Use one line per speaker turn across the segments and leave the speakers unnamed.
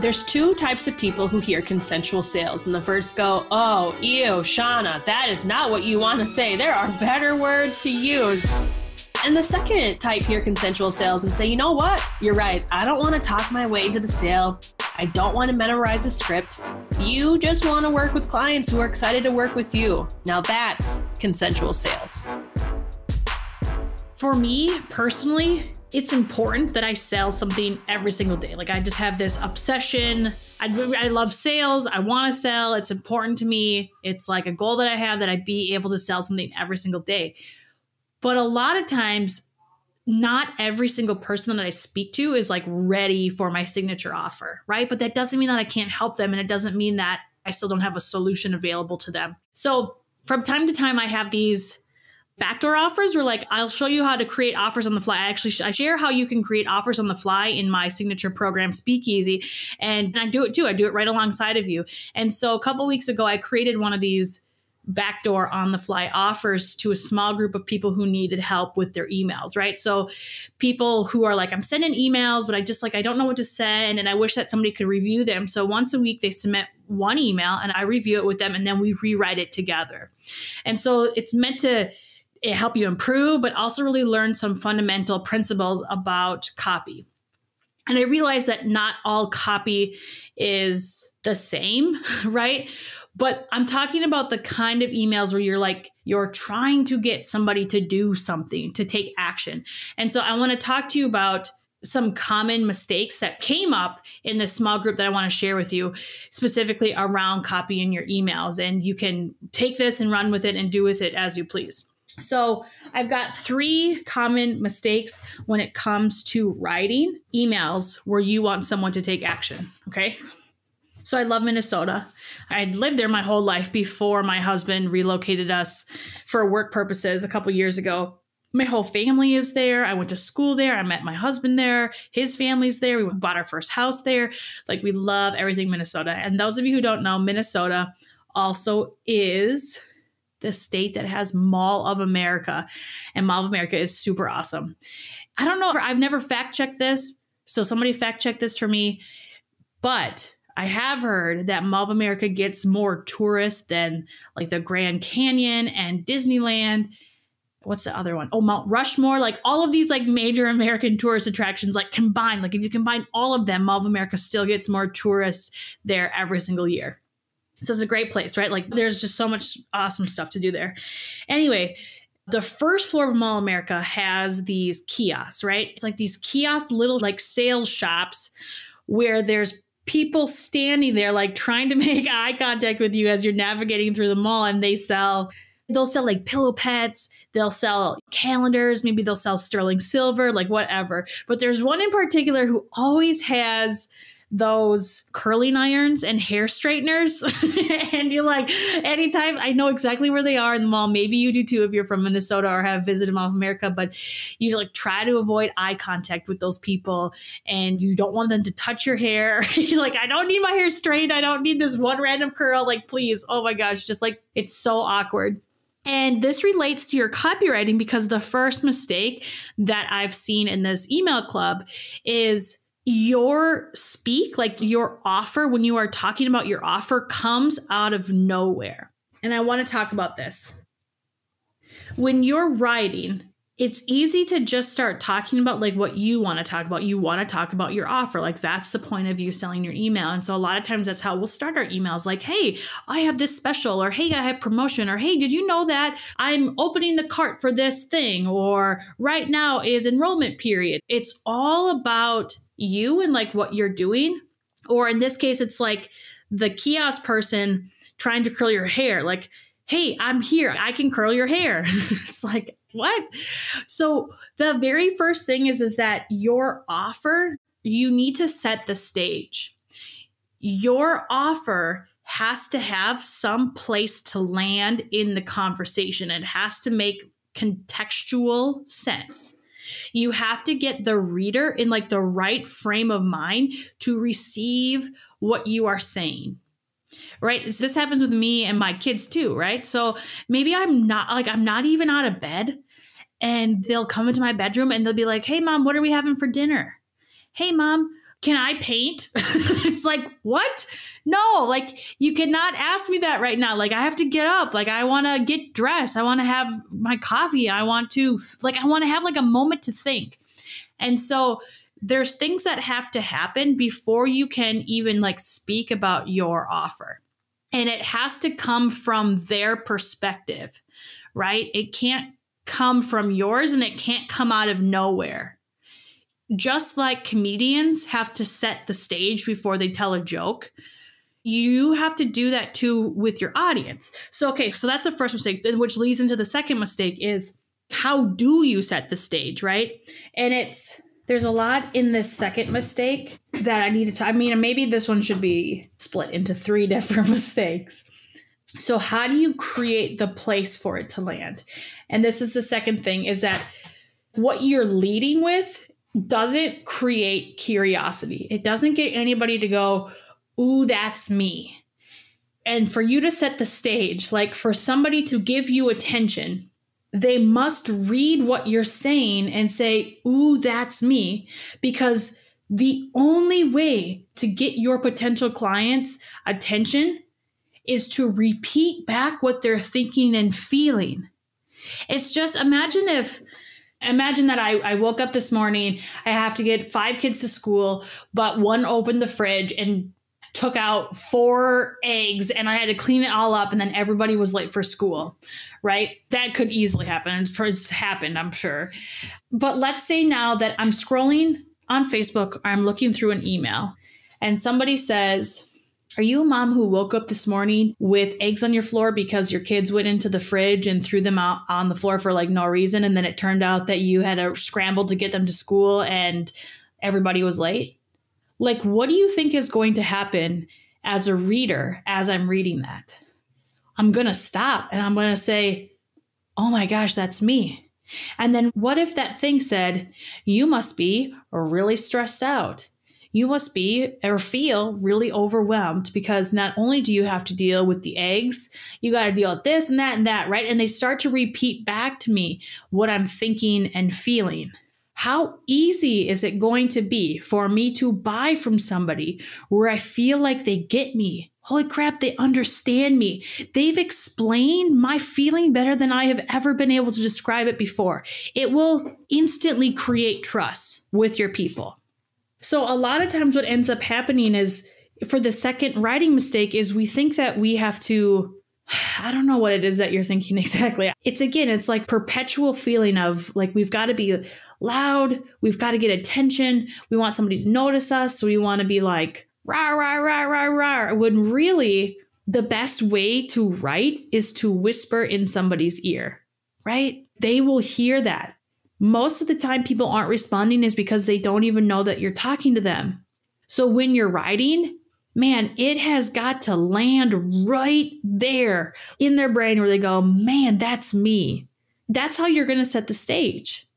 There's two types of people who hear consensual sales, and the first go, Oh, ew, Shauna, that is not what you want to say. There are better words to use. And the second type hear consensual sales and say, You know what? You're right. I don't want to talk my way into the sale. I don't want to memorize a script. You just want to work with clients who are excited to work with you. Now that's consensual sales. For me personally, it's important that I sell something every single day. Like I just have this obsession. I, I love sales. I want to sell. It's important to me. It's like a goal that I have that I be able to sell something every single day. But a lot of times, not every single person that I speak to is like ready for my signature offer, right? But that doesn't mean that I can't help them. And it doesn't mean that I still don't have a solution available to them. So from time to time, I have these backdoor offers were like i'll show you how to create offers on the fly i actually sh- i share how you can create offers on the fly in my signature program speakeasy and i do it too i do it right alongside of you and so a couple weeks ago i created one of these backdoor on the fly offers to a small group of people who needed help with their emails, right? So people who are like, I'm sending emails, but I just like, I don't know what to send. And I wish that somebody could review them. So once a week, they submit one email and I review it with them and then we rewrite it together. And so it's meant to, help you improve, but also really learn some fundamental principles about copy. And I realized that not all copy is the same, right? But I'm talking about the kind of emails where you're like, you're trying to get somebody to do something, to take action. And so I want to talk to you about some common mistakes that came up in this small group that I want to share with you, specifically around copying your emails. And you can take this and run with it and do with it as you please. So I've got three common mistakes when it comes to writing emails where you want someone to take action. Okay. So I love Minnesota. I'd lived there my whole life before my husband relocated us for work purposes a couple years ago. My whole family is there. I went to school there. I met my husband there. His family's there. We bought our first house there. Like we love everything Minnesota. And those of you who don't know, Minnesota also is the state that has Mall of America, and Mall of America is super awesome. I don't know. I've never fact checked this, so somebody fact checked this for me. But I have heard that Mall of America gets more tourists than like the Grand Canyon and Disneyland. What's the other one? Oh, Mount Rushmore. Like all of these like major American tourist attractions, like combined. Like if you combine all of them, Mall of America still gets more tourists there every single year. So it's a great place, right? Like there's just so much awesome stuff to do there. Anyway, the first floor of Mall America has these kiosks, right? It's like these kiosks, little like sales shops where there's people standing there like trying to make eye contact with you as you're navigating through the mall and they sell they'll sell like pillow pets, they'll sell calendars, maybe they'll sell sterling silver, like whatever. But there's one in particular who always has those curling irons and hair straighteners. and you're like, anytime I know exactly where they are in the mall. Maybe you do too if you're from Minnesota or have visited Mall of America, but you like try to avoid eye contact with those people and you don't want them to touch your hair. you're like, I don't need my hair straight. I don't need this one random curl. Like, please. Oh my gosh. Just like, it's so awkward. And this relates to your copywriting because the first mistake that I've seen in this email club is your speak, like your offer, when you are talking about your offer, comes out of nowhere. And I want to talk about this. When you're writing, it's easy to just start talking about like what you want to talk about. You want to talk about your offer. Like that's the point of you selling your email. And so a lot of times that's how we'll start our emails like, "Hey, I have this special," or "Hey, I have promotion," or "Hey, did you know that I'm opening the cart for this thing?" or "Right now is enrollment period." It's all about you and like what you're doing. Or in this case it's like the kiosk person trying to curl your hair like hey, I'm here. I can curl your hair. it's like, what? So the very first thing is is that your offer, you need to set the stage. Your offer has to have some place to land in the conversation. It has to make contextual sense. You have to get the reader in like the right frame of mind to receive what you are saying right so this happens with me and my kids too right so maybe i'm not like i'm not even out of bed and they'll come into my bedroom and they'll be like hey mom what are we having for dinner hey mom can i paint it's like what no like you cannot ask me that right now like i have to get up like i want to get dressed i want to have my coffee i want to like i want to have like a moment to think and so there's things that have to happen before you can even like speak about your offer. And it has to come from their perspective, right? It can't come from yours and it can't come out of nowhere. Just like comedians have to set the stage before they tell a joke, you have to do that too with your audience. So, okay, so that's the first mistake, which leads into the second mistake is how do you set the stage, right? And it's there's a lot in this second mistake that I need to. I mean, maybe this one should be split into three different mistakes. So, how do you create the place for it to land? And this is the second thing is that what you're leading with doesn't create curiosity. It doesn't get anybody to go, Ooh, that's me. And for you to set the stage, like for somebody to give you attention, they must read what you're saying and say, Ooh, that's me. Because the only way to get your potential clients' attention is to repeat back what they're thinking and feeling. It's just imagine if, imagine that I, I woke up this morning, I have to get five kids to school, but one opened the fridge and took out four eggs and I had to clean it all up and then everybody was late for school, right? That could easily happen. It's, happened, I'm sure. But let's say now that I'm scrolling on Facebook or I'm looking through an email and somebody says, are you a mom who woke up this morning with eggs on your floor because your kids went into the fridge and threw them out on the floor for like no reason? And then it turned out that you had to scramble to get them to school and everybody was late? like what do you think is going to happen as a reader as i'm reading that i'm going to stop and i'm going to say oh my gosh that's me and then what if that thing said you must be really stressed out you must be or feel really overwhelmed because not only do you have to deal with the eggs, you got to deal with this and that and that, right? And they start to repeat back to me what I'm thinking and feeling. How easy is it going to be for me to buy from somebody where I feel like they get me? Holy crap, they understand me. They've explained my feeling better than I have ever been able to describe it before. It will instantly create trust with your people. So, a lot of times, what ends up happening is for the second writing mistake, is we think that we have to I don't know what it is that you're thinking exactly. It's again, it's like perpetual feeling of like we've got to be loud, we've got to get attention, we want somebody to notice us, so we want to be like rah rah rah rah rah. When really the best way to write is to whisper in somebody's ear, right? They will hear that. Most of the time, people aren't responding is because they don't even know that you're talking to them. So when you're writing, man, it has got to land right there in their brain where they go, man, that's me. That's how you're going to set the stage.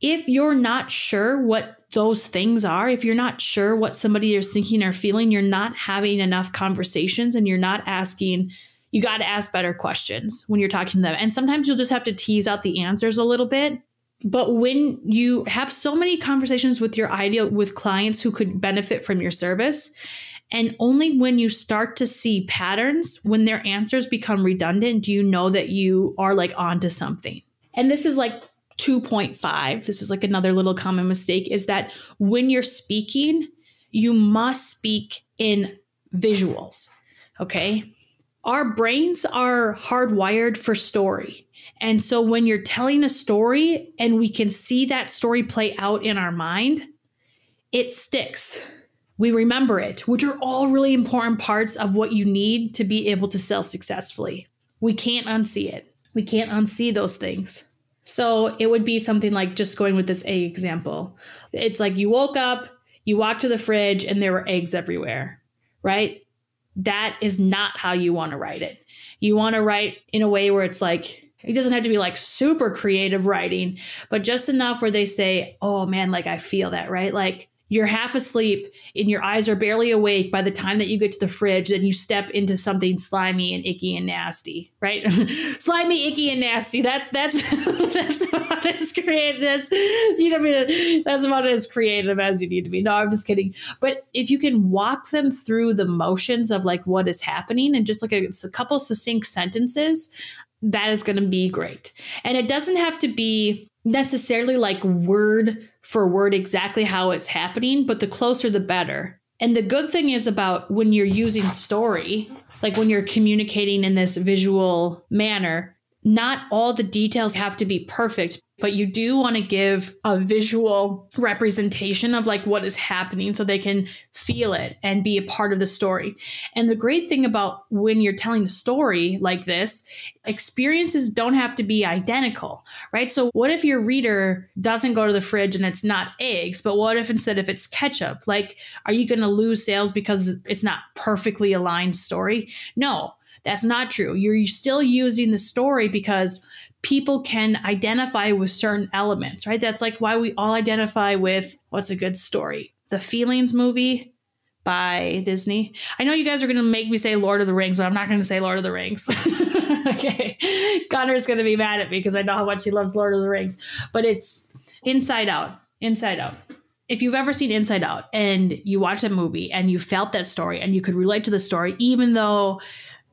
If you're not sure what those things are, if you're not sure what somebody is thinking or feeling, you're not having enough conversations and you're not asking, you got to ask better questions when you're talking to them. And sometimes you'll just have to tease out the answers a little bit but when you have so many conversations with your ideal with clients who could benefit from your service and only when you start to see patterns, when their answers become redundant, do you know that you are like onto something. And this is like 2.5. This is like another little common mistake is that when you're speaking, you must speak in visuals. Okay. Our brains are hardwired for story. And so when you're telling a story and we can see that story play out in our mind, it sticks we remember it, which are all really important parts of what you need to be able to sell successfully. We can't unsee it. We can't unsee those things. So it would be something like just going with this egg example. It's like you woke up, you walked to the fridge, and there were eggs everywhere, right? That is not how you want to write it. You want to write in a way where it's like, it doesn't have to be like super creative writing, but just enough where they say, oh man, like I feel that, right? Like, you're half asleep and your eyes are barely awake by the time that you get to the fridge then you step into something slimy and icky and nasty right slimy icky and nasty that's that's that's about as creative as you know I mean? that's about as creative as you need to be no i'm just kidding but if you can walk them through the motions of like what is happening and just like a, a couple succinct sentences that is going to be great and it doesn't have to be necessarily like word for word exactly how it's happening, but the closer the better. And the good thing is about when you're using story, like when you're communicating in this visual manner, not all the details have to be perfect, but you do want to give a visual representation of like what is happening so they can feel it and be a part of the story. And the great thing about when you're telling a story like this, experiences don't have to be identical, right? So what if your reader doesn't go to the fridge and it's not eggs, but what if instead if it's ketchup? Like are you going to lose sales because it's not perfectly aligned story? No that's not true. You're still using the story because people can identify with certain elements, right? That's like why we all identify with what's a good story? The Feelings movie by Disney. I know you guys are going to make me say Lord of the Rings, but I'm not going to say Lord of the Rings. okay. Connor's going to be mad at me because I know how much he loves Lord of the Rings, but it's Inside Out. Inside Out if you've ever seen Inside Out and you watched that movie and you felt that story and you could relate to the story, even though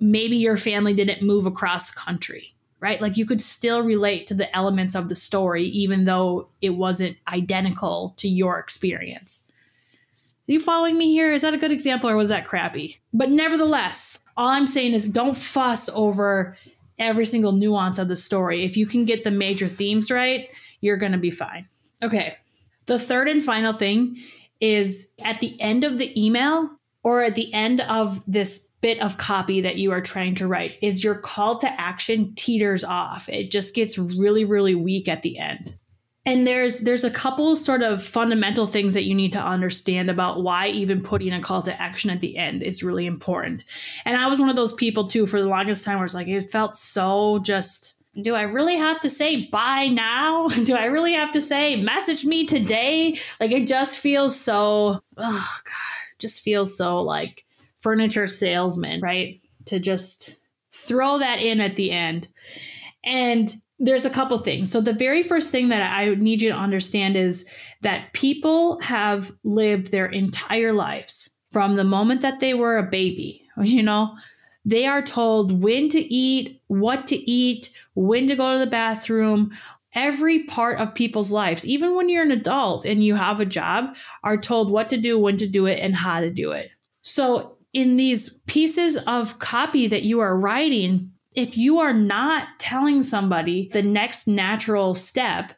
maybe your family didn't move across the country, right? Like you could still relate to the elements of the story, even though it wasn't identical to your experience. Are you following me here? Is that a good example or was that crappy? But nevertheless, all I'm saying is don't fuss over every single nuance of the story. If you can get the major themes right, you're going to be fine. Okay. The third and final thing is at the end of the email or at the end of this bit of copy that you are trying to write is your call to action teeters off. It just gets really, really weak at the end. And there's there's a couple sort of fundamental things that you need to understand about why even putting a call to action at the end is really important. And I was one of those people too for the longest time where it's like it felt so just do I really have to say bye now? Do I really have to say message me today? Like it just feels so oh god, just feels so like furniture salesman, right? To just throw that in at the end. And there's a couple things. So the very first thing that I need you to understand is that people have lived their entire lives from the moment that they were a baby, you know, they are told when to eat, what to eat, when to go to the bathroom. Every part of people's lives, even when you're an adult and you have a job, are told what to do, when to do it, and how to do it. So in these pieces of copy that you are writing, if you are not telling somebody the next natural step,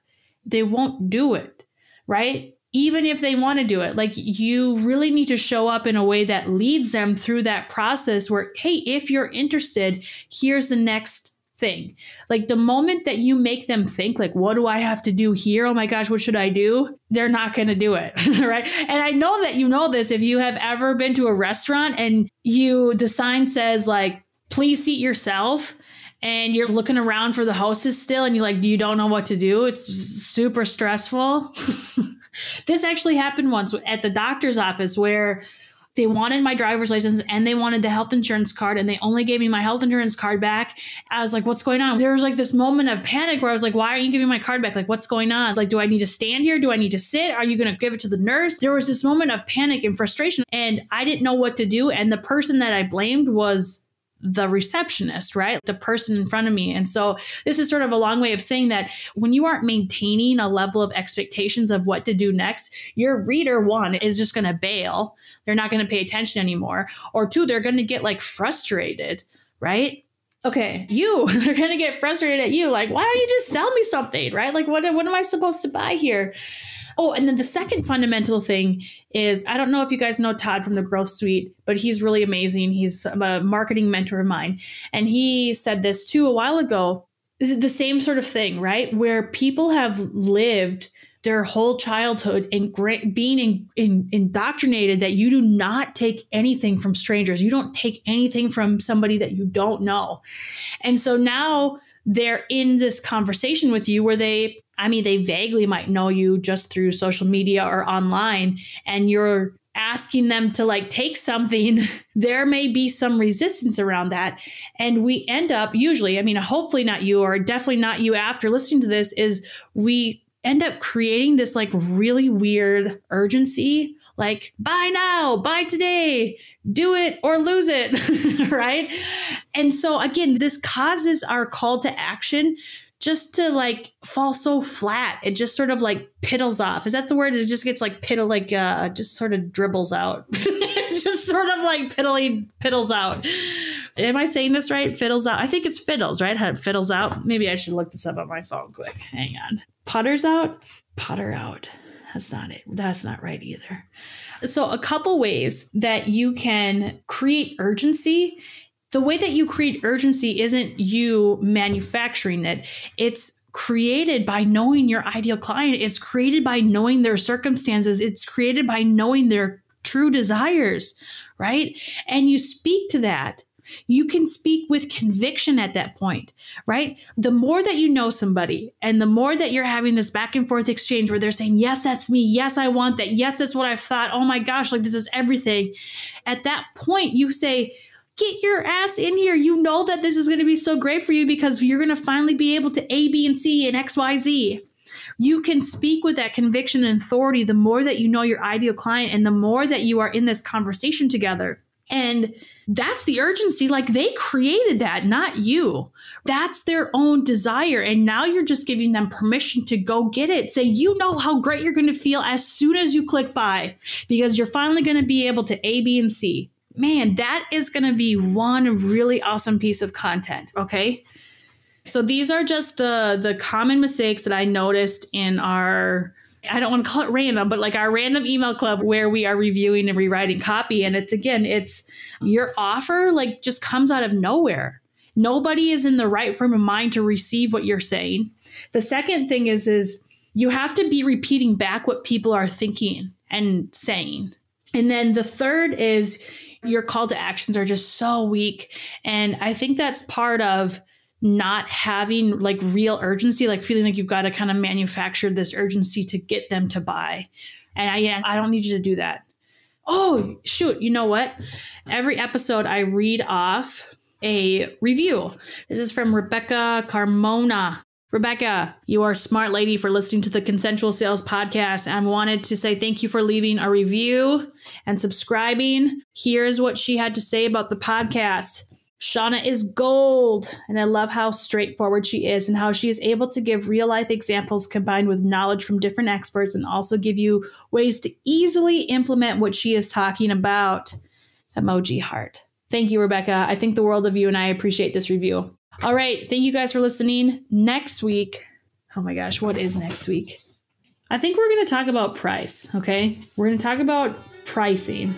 they won't do it, right? Even if they want to do it, like you really need to show up in a way that leads them through that process where, hey, if you're interested, here's the next thing. Like the moment that you make them think like what do I have to do here? Oh my gosh, what should I do? They're not going to do it, right? And I know that you know this if you have ever been to a restaurant and you the sign says like please seat yourself and you're looking around for the hostess still and you like you don't know what to do. It's super stressful. this actually happened once at the doctor's office where they wanted my driver's license and they wanted the health insurance card, and they only gave me my health insurance card back. I was like, what's going on? There was like this moment of panic where I was like, why aren't you giving my card back? Like, what's going on? Like, do I need to stand here? Do I need to sit? Are you going to give it to the nurse? There was this moment of panic and frustration, and I didn't know what to do. And the person that I blamed was the receptionist, right? The person in front of me. And so this is sort of a long way of saying that when you aren't maintaining a level of expectations of what to do next, your reader, one, is just going to bail. They're not going to pay attention anymore. Or two, they're going to get like frustrated, right? okay, you, they're going to get frustrated at you. Like, why don't you just sell me something, right? Like, what, what am I supposed to buy here? Oh, and then the second fundamental thing is I don't know if you guys know Todd from the Growth Suite, but he's really amazing. He's a marketing mentor of mine. And he said this too a while ago. This is the same sort of thing, right? Where people have lived their whole childhood and gra- being in, in, indoctrinated that you do not take anything from strangers. You don't take anything from somebody that you don't know. And so now they're in this conversation with you where they, I mean, they vaguely might know you just through social media or online, and you're asking them to like take something, there may be some resistance around that. And we end up usually, I mean, hopefully not you, or definitely not you after listening to this, is we end up creating this like really weird urgency like buy now, buy today, do it or lose it, right? And so again, this causes our call to action just to like fall so flat. It just sort of like piddles off. Is that the word? It just gets like piddle, like uh, just sort of dribbles out, just sort of like piddling piddles out. Am I saying this right? Fiddles out. I think it's fiddles, right? How fiddles out. Maybe I should look this up on my phone quick. Hang on. Putters out. Potter out. That's not it. That's not right either. So, a couple ways that you can create urgency. The way that you create urgency isn't you manufacturing it, it's created by knowing your ideal client, it's created by knowing their circumstances, it's created by knowing their true desires, right? And you speak to that. You can speak with conviction at that point, right? The more that you know somebody and the more that you're having this back and forth exchange where they're saying, Yes, that's me. Yes, I want that. Yes, that's what I've thought. Oh my gosh, like this is everything. At that point, you say, Get your ass in here. You know that this is going to be so great for you because you're going to finally be able to A, B, and C and X, Y, Z. You can speak with that conviction and authority the more that you know your ideal client and the more that you are in this conversation together. And that's the urgency. Like they created that, not you. That's their own desire. And now you're just giving them permission to go get it. Say, you know how great you're going to feel as soon as you click buy because you're finally going to be able to A, B, and C. Man, that is going to be one really awesome piece of content. Okay. So these are just the the common mistakes that I noticed in our I don't want to call it random, but like our random email club where we are reviewing and rewriting copy. And it's again, it's your offer like just comes out of nowhere nobody is in the right frame of mind to receive what you're saying the second thing is is you have to be repeating back what people are thinking and saying and then the third is your call to actions are just so weak and i think that's part of not having like real urgency like feeling like you've got to kind of manufacture this urgency to get them to buy and i yeah, i don't need you to do that oh, shoot, you know what? Every episode I read off a review. This is from Rebecca Carmona. Rebecca, you are a smart lady for listening to the Consensual Sales Podcast. And wanted to say thank you for leaving a review and subscribing. Here's what she had to say about the podcast. Shauna is gold, and I love how straightforward she is and how she is able to give real life examples combined with knowledge from different experts and also give you ways to easily implement what she is talking about. Emoji heart. Thank you, Rebecca. I think the world of you, and I appreciate this review. All right. Thank you guys for listening. Next week, oh my gosh, what is next week? I think we're going to talk about price, okay? We're going to talk about pricing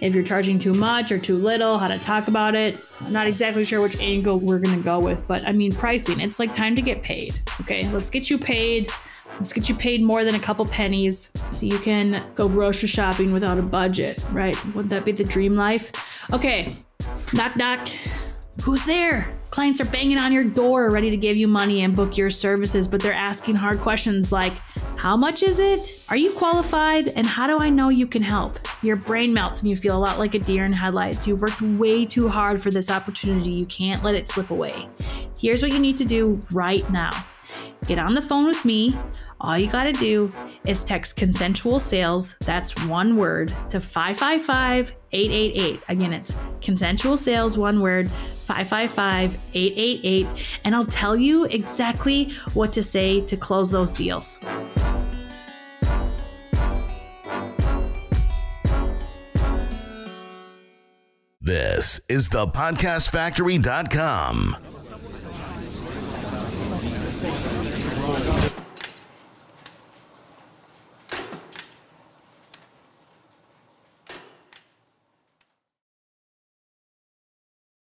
if you're charging too much or too little, how to talk about it. I'm not exactly sure which angle we're going to go with, but I mean, pricing, it's like time to get paid. Okay, let's get you paid. Let's get you paid more than a couple pennies so you can go grocery shopping without a budget, right? Wouldn't that be the dream life? Okay, knock, knock. Who's there? Clients are banging on your door, ready to give you money and book your services, but they're asking hard questions like, How much is it? Are you qualified? And how do I know you can help? Your brain melts and you feel a lot like a deer in headlights. You've worked way too hard for this opportunity. You can't let it slip away. Here's what you need to do right now get on the phone with me. All you got to do is text consensual sales, that's one word, to 555 888. Again, it's consensual sales, one word 555 888, and I'll tell you exactly what to say to close those deals. This is the podcastfactory.com.